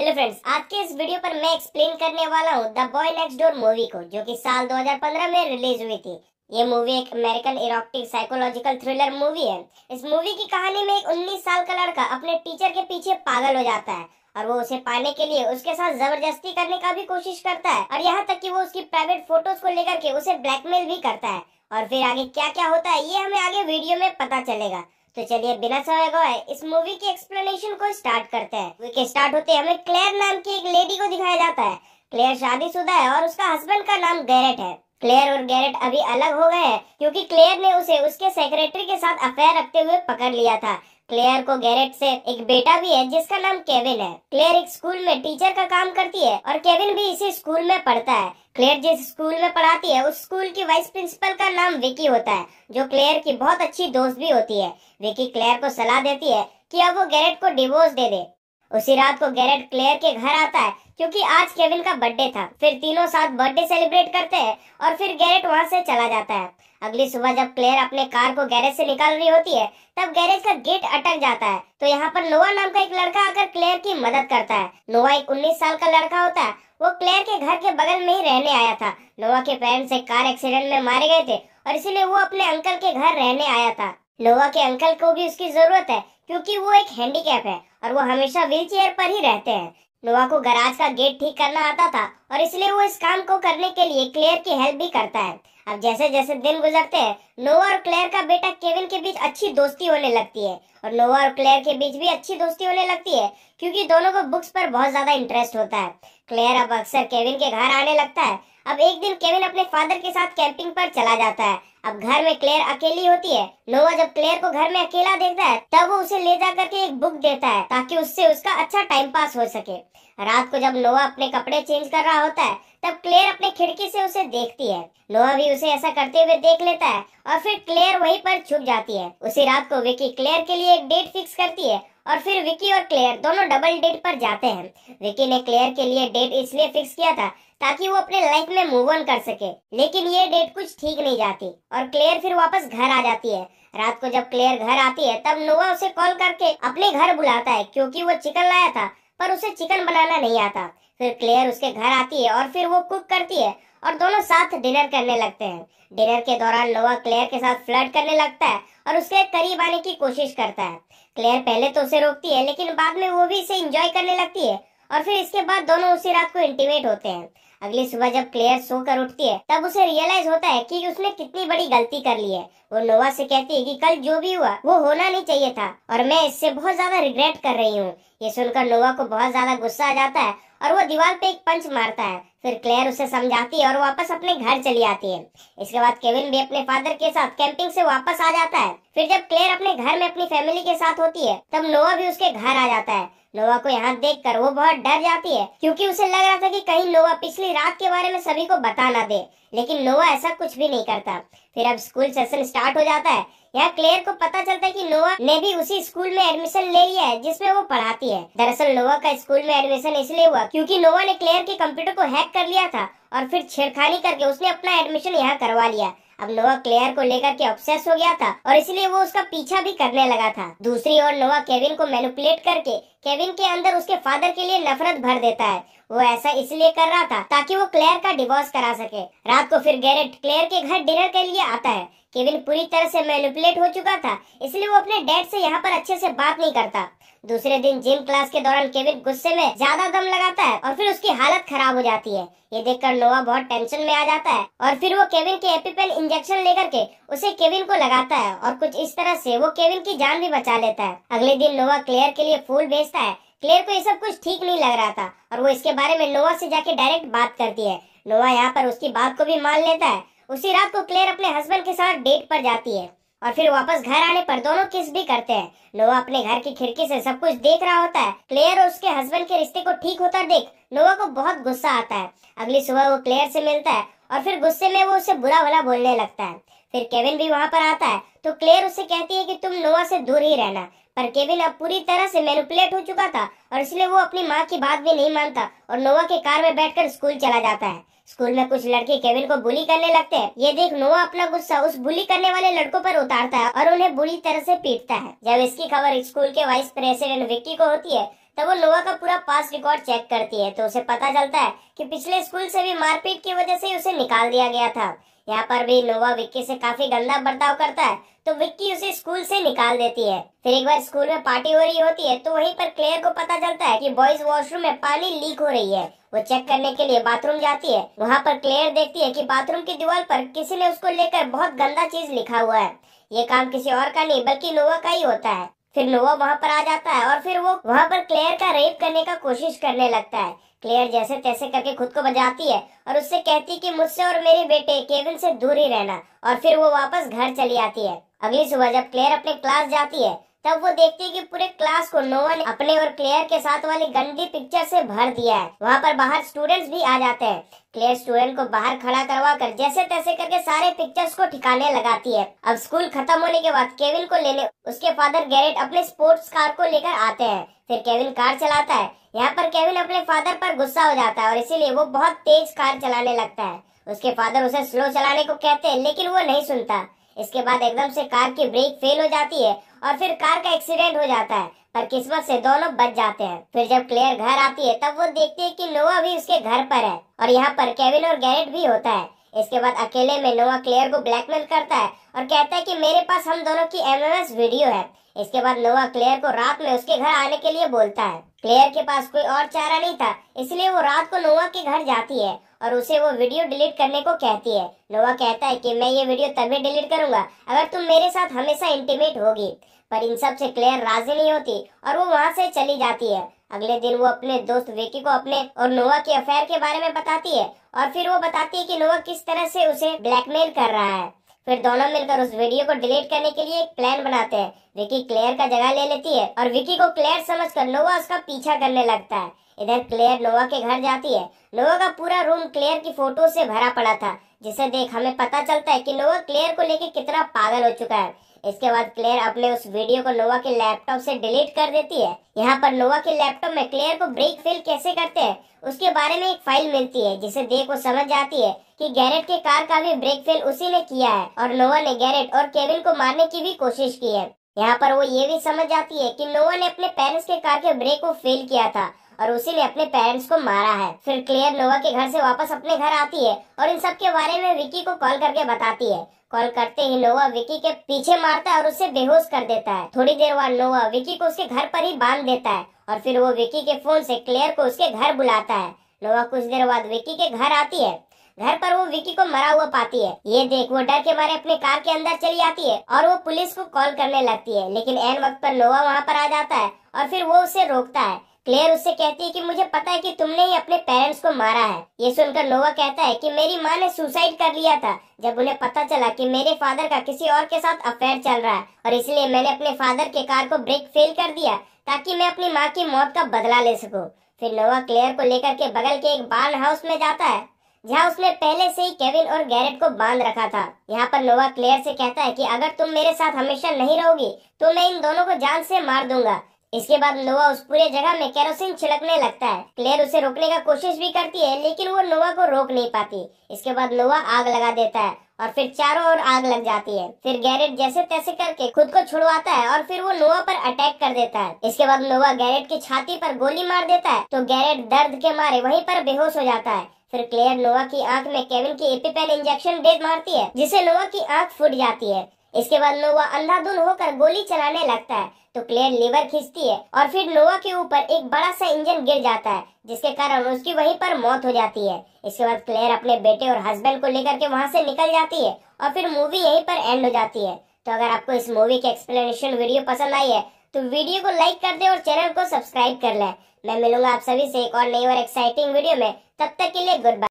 hello friends आज के इस वीडियो पर मैं एक्सप्लेन करने वाला हूँ the boy next door movie को जो कि साल 2015 में रिलीज हुई थी ये मूवी एक American erotic psychological thriller movie है इस मूवी की कहानी में एक 19 साल का लड़का अपने टीचर के पीछे पागल हो जाता है और वो उसे पाने के लिए उसके साथ जबरदस्ती करने का भी कोशिश करता है और यहाँ तक की वो उसकी प्राइवेट फोटोज को लेकर के उसे ब्लैकमेल भी करता है और फिर आगे क्या क्या होता है ये हमें आगे वीडियो में पता चलेगा तो चलिए बिना समय गवाए इस मूवी के एक्सप्लेनेशन को स्टार्ट करते हैं मूवी के स्टार्ट होते हमें क्लेयर नाम की एक लेडी को दिखाया जाता है क्लेयर शादीशुदा है और उसका हस्बैंड का नाम गैरेट है क्लेयर और गैरेट अभी अलग हो गए हैं क्योंकि क्लेयर ने उसे उसके सेक्रेटरी के साथ अफेयर रखते हुए पकड़ लिया था क्लेयर को गैरेट से एक बेटा भी है जिसका नाम केविन है क्लेयर एक स्कूल में टीचर का काम करती है और केविन भी इसी स्कूल में पढ़ता है क्लेयर जिस स्कूल में पढ़ाती है उस स्कूल की वाइस प्रिंसिपल का नाम विकी होता है जो क्लेयर की बहुत अच्छी दोस्त भी होती है विकी क्लेयर को सलाह देती है कि अब वो गैरेट को डिवोर्स दे दे उसी रात को गैरेट क्लेयर के घर आता है क्योंकि आज केविन का बर्थडे था फिर तीनों साथ बर्थडे सेलिब्रेट करते हैं और फिर गैरेट वहां से चला जाता है अगली सुबह जब क्लेयर अपने कार को गैरेज से निकाल रही होती है तब गैरेज का गेट अटक जाता है तो यहाँ पर नोवा नाम का एक लड़का आकर क्लेयर की मदद करता है नोवा एक उन्नीस साल का लड़का होता है वो क्लेयर के घर के बगल में ही रहने आया था नोवा के पेरेंट्स एक कार एक्सीडेंट में मारे गए थे और इसीलिए वो अपने अंकल के घर रहने आया था नोवा के अंकल को भी उसकी जरूरत है क्योंकि वो एक हैंडीकैप है और वो हमेशा व्हील पर ही रहते हैं नोवा को गराज का गेट ठीक करना आता था और इसलिए वो इस काम को करने के लिए क्लेयर की हेल्प भी करता है अब जैसे जैसे दिन गुजरते हैं नोवा और क्लेयर का बेटा केविन के बीच अच्छी दोस्ती होने लगती है और लोवा और क्लेयर के बीच भी अच्छी दोस्ती होने लगती है क्योंकि दोनों को बुक्स पर बहुत ज्यादा इंटरेस्ट होता है क्लेयर अब अक्सर केविन के घर आने लगता है अब एक दिन केविन अपने फादर के साथ कैंपिंग पर चला जाता है अब घर में क्लेयर अकेली होती है लोवा जब क्लेयर को घर में अकेला देखता है तब वो उसे ले जा करके एक बुक देता है ताकि उससे उसका अच्छा टाइम पास हो सके रात को जब लोवा अपने कपड़े चेंज कर रहा होता है तब क्लेयर अपने खिड़की से उसे देखती है लोहा भी उसे ऐसा करते हुए देख लेता है और फिर क्लेयर वहीं पर छुप जाती है उसी रात को विकी क्लेयर के लिए एक डेट फिक्स करती है और फिर विकी और क्लेयर दोनों डबल डेट पर जाते हैं विकी ने क्लेयर के लिए डेट इसलिए फिक्स किया था ताकि वो अपने लाइफ में मूव ऑन कर सके लेकिन ये डेट कुछ ठीक नहीं जाती और क्लेयर फिर वापस घर आ जाती है रात को जब क्लेयर घर आती है तब नोवा उसे कॉल करके अपने घर बुलाता है क्योंकि वो चिकन लाया था पर उसे चिकन बनाना नहीं आता फिर क्लेयर उसके घर आती है और फिर वो कुक करती है और दोनों साथ डिनर करने लगते हैं डिनर के दौरान लोआ क्लेयर के साथ फ्लर्ट करने लगता है और उसके करीब आने की कोशिश करता है क्लेयर पहले तो उसे रोकती है लेकिन बाद में वो भी इसे इंजॉय करने लगती है और फिर इसके बाद दोनों उसी रात को इंटीमेट होते हैं अगली सुबह जब क्लेयर सोकर उठती है तब उसे रियलाइज होता है कि उसने कितनी बड़ी गलती कर ली है वो नोवा से कहती है कि कल जो भी हुआ वो होना नहीं चाहिए था और मैं इससे बहुत ज्यादा रिग्रेट कर रही हूँ ये सुनकर नोवा को बहुत ज्यादा गुस्सा आ जाता है और वो दीवार पे एक पंच मारता है फिर क्लेयर उसे समझाती है और वापस अपने घर चली आती है इसके बाद केविन भी अपने फादर के साथ कैंपिंग से वापस आ जाता है फिर जब क्लेयर अपने घर में अपनी फैमिली के साथ होती है तब नोवा भी उसके घर आ जाता है नोवा को यहाँ देख कर वो बहुत डर जाती है क्योंकि उसे लग रहा था कि कहीं नोवा पिछली रात के बारे में सभी को बता ना दे लेकिन नोवा ऐसा कुछ भी नहीं करता फिर अब स्कूल सेशन स्टार्ट हो जाता है यहाँ क्लेयर को पता चलता है कि नोवा ने भी उसी स्कूल में एडमिशन ले लिया है जिसमें वो पढ़ाती है दरअसल नोवा का स्कूल में एडमिशन इसलिए हुआ क्योंकि नोवा ने क्लेयर के कंप्यूटर को हैक कर लिया था और फिर छेड़खानी करके उसने अपना एडमिशन यहाँ करवा लिया अब नोवा क्लेयर को लेकर के ऑब्सेस हो गया था और इसलिए वो उसका पीछा भी करने लगा था दूसरी ओर नोवा केविन को मैनिपुलेट करके केविन के अंदर उसके फादर के लिए नफरत भर देता है वो ऐसा इसलिए कर रहा था ताकि वो क्लेयर का डिवोर्स करा सके रात को फिर गैरेट क्लेयर के घर डिनर के लिए आता है केविन पूरी तरह से मैनिपुलेट हो चुका था इसलिए वो अपने डैड से यहाँ पर अच्छे से बात नहीं करता दूसरे दिन जिम क्लास के दौरान केविन गुस्से में ज्यादा दम लगाता है और फिर उसकी हालत खराब हो जाती है ये देखकर नोवा बहुत टेंशन में आ जाता है और फिर वो केविन के एपीपेल इंजेक्शन लेकर के उसे केविन को लगाता है और कुछ इस तरह से वो केविन की जान भी बचा लेता है अगले दिन नोवा क्लेयर के लिए फूल भेजता है क्लेयर को ये सब कुछ ठीक नहीं लग रहा था और वो इसके बारे में नोवा से जाके डायरेक्ट बात करती है नोवा यहाँ पर उसकी बात को भी मान लेता है उसी रात को क्लेयर अपने हस्बैंड के साथ डेट पर जाती है और फिर वापस घर आने पर दोनों किस भी करते हैं नोवा अपने घर की खिड़की से सब कुछ देख रहा होता है क्लेयर और उसके हस्बैंड के रिश्ते को ठीक होता देख नोवा को बहुत गुस्सा आता है अगली सुबह वो क्लेयर से मिलता है और फिर गुस्से में वो उसे बुरा भला बोलने लगता है फिर केविन भी वहाँ पर आता है तो क्लेयर उससे कहती है कि तुम नोवा से दूर ही रहना पर केविन अब पूरी तरह से मैनुपलेट हो चुका था और इसलिए वो अपनी माँ की बात भी नहीं मानता और नोवा के कार में बैठकर स्कूल चला जाता है स्कूल में कुछ लड़के केविन को बुली करने लगते हैं ये देख नोवा अपना गुस्सा उस बुली करने वाले लड़कों पर उतारता है और उन्हें बुरी तरह से पीटता है जब इसकी खबर स्कूल के वाइस प्रेसिडेंट विक्की को होती है तब वो नोवा का पूरा पास रिकॉर्ड चेक करती है तो उसे पता चलता है कि पिछले स्कूल से भी मारपीट की वजह से उसे निकाल दिया गया था यहाँ पर भी नोवा विक्की से काफी गंदा बर्ताव करता है तो विक्की उसे स्कूल से निकाल देती है फिर एक बार स्कूल में पार्टी हो रही होती है तो वहीं पर क्लेयर को पता चलता है कि बॉयज वॉशरूम में पानी लीक हो रही है वो चेक करने के लिए बाथरूम जाती है वहाँ पर क्लेयर देखती है कि बाथरूम की दीवार पर किसी ने उसको लेकर बहुत गंदा चीज लिखा हुआ है ये काम किसी और का नहीं बल्कि नोवा का ही होता है फिर नोवा वहाँ पर आ जाता है और फिर वो वहाँ पर क्लेयर का रेप करने का कोशिश करने लगता है क्लियर जैसे तैसे करके खुद को बजाती है और उससे कहती है कि मुझसे और मेरे बेटे केविन से दूर ही रहना और फिर वो वापस घर चली आती है अगली सुबह जब क्लेयर अपने क्लास जाती है तब वो देखती है कि पूरे क्लास को नोवा ने अपने और क्लेयर के साथ वाली गंदी पिक्चर से भर दिया है वहाँ पर बाहर स्टूडेंट्स भी आ जाते हैं क्लेयर स्टूडेंट को बाहर खड़ा करवा कर जैसे तैसे करके सारे पिक्चर्स को ठिकाने लगाती है अब स्कूल खत्म होने के बाद केविन को लेने उसके फादर गैरेट अपने स्पोर्ट्स कार को लेकर आते हैं फिर केविन कार चलाता है यहाँ पर केविन अपने फादर पर गुस्सा हो जाता है और इसीलिए वो बहुत तेज कार चलाने लगता है उसके फादर उसे स्लो चलाने को कहते हैं लेकिन वो नहीं सुनता इसके बाद एकदम से कार की ब्रेक फेल हो जाती है और फिर कार का एक्सीडेंट हो जाता है पर किस्मत से दोनों बच जाते हैं फिर जब क्लेयर घर आती है तब वो देखती है कि लोहा भी उसके घर पर है और यहाँ पर केविन और गैरेट भी होता है इसके बाद अकेले में लोहा क्लेयर को ब्लैकमेल करता है और कहता है कि मेरे पास हम दोनों की एम वीडियो है इसके बाद लोहा क्लेयर को रात में उसके घर आने के लिए बोलता है क्लेयर के पास कोई और चारा नहीं था इसलिए वो रात को नोवा के घर जाती है और उसे वो वीडियो डिलीट करने को कहती है नोवा कहता है कि मैं ये वीडियो तभी डिलीट करूंगा अगर तुम मेरे साथ हमेशा इंटीमेट होगी पर इन सब से क्लेयर राजी नहीं होती और वो वहाँ से चली जाती है अगले दिन वो अपने दोस्त विकी को अपने और नोवा के अफेयर के बारे में बताती है और फिर वो बताती है कि नोवा किस तरह से उसे ब्लैकमेल कर रहा है फिर दोनों मिलकर उस वीडियो को डिलीट करने के लिए एक प्लान बनाते हैं विकी क्लेयर का जगह ले लेती है और विकी को क्लेयर समझकर नोवा उसका पीछा करने लगता है इधर क्लेयर नोवा के घर जाती है नोवा का पूरा रूम क्लेयर की फोटो से भरा पड़ा था जिसे देख हमें पता चलता है कि नोवा क्लेयर को लेके कितना पागल हो चुका है इसके बाद क्लेयर अपने उस वीडियो को नोवा के लैपटॉप से डिलीट कर देती है यहाँ पर नोवा के लैपटॉप में क्लेयर को ब्रेक फेल कैसे करते हैं उसके बारे में एक फाइल मिलती है जिसे देख वो समझ जाती है कि गैरेट के कार का भी ब्रेक फेल उसी ने किया है और नोवा ने गैरेट और केविन को मारने की भी कोशिश की है यहाँ पर वो ये भी समझ जाती है कि नोवा ने अपने पेरेंट्स के कार के ब्रेक को फेल किया था और उसी ने अपने पेरेंट्स को मारा है फिर क्लेयर नोवा के घर से वापस अपने घर आती है और इन सब के बारे में विकी को कॉल करके बताती है कॉल करते ही नोवा विकी के पीछे मारता है और उसे बेहोश कर देता है थोड़ी देर बाद नोवा विकी को उसके घर पर ही बांध देता है और फिर वो विकी के फोन से क्लेयर को उसके घर बुलाता है नोवा कुछ देर बाद विकी के घर आती है घर पर वो विकी को मरा हुआ पाती है ये देख वो डर के मारे अपने कार के अंदर चली आती है और वो पुलिस को कॉल करने लगती है लेकिन एन वक्त पर नोवा वहाँ पर आ जाता है और फिर वो उसे रोकता है क्लेयर उससे कहती है कि मुझे पता है कि तुमने ही अपने पेरेंट्स को मारा है ये सुनकर नोवा कहता है कि मेरी माँ ने सुसाइड कर लिया था जब उन्हें पता चला कि मेरे फादर का किसी और के साथ अफेयर चल रहा है और इसलिए मैंने अपने फादर के कार को ब्रेक फेल कर दिया ताकि मैं अपनी माँ की मौत का बदला ले सकूँ फिर नोवा क्लेयर को लेकर के बगल के एक बार्न हाउस में जाता है जहाँ उसने पहले से ही केविन और गैरेट को बांध रखा था यहाँ पर नोवा क्लेयर से कहता है कि अगर तुम मेरे साथ हमेशा नहीं रहोगी तो मैं इन दोनों को जान से मार दूंगा इसके बाद नोवा उस पूरे जगह में केरोसिन छिड़कने लगता है क्लेयर उसे रोकने का कोशिश भी करती है लेकिन वो नोवा को रोक नहीं पाती इसके बाद नोवा आग लगा देता है और फिर चारों ओर आग लग जाती है फिर गैरेट जैसे तैसे करके खुद को छुड़वाता है और फिर वो नोवा पर अटैक कर देता है इसके बाद नोवा गैरेट की छाती पर गोली मार देता है तो गैरेट दर्द के मारे वहीं पर बेहोश हो जाता है फिर क्लेयर नोवा की आंख में केविन की एपीपेन इंजेक्शन दे मारती है जिससे नोवा की आंख फूट जाती है इसके बाद नोवा अंधाधुन होकर गोली चलाने लगता है तो क्लेयर लीवर खींचती है और फिर नोवा के ऊपर एक बड़ा सा इंजन गिर जाता है जिसके कारण उसकी वहीं पर मौत हो जाती है इसके बाद क्लेयर अपने बेटे और हस्बैंड को लेकर के वहां से निकल जाती है और फिर मूवी यहीं पर एंड हो जाती है तो अगर आपको इस मूवी की एक्सप्लेनेशन वीडियो पसंद आई है तो वीडियो को लाइक कर दे और चैनल को सब्सक्राइब कर ले मैं मिलूंगा आप सभी से एक और नई और एक्साइटिंग वीडियो में तब तक के लिए गुड बाय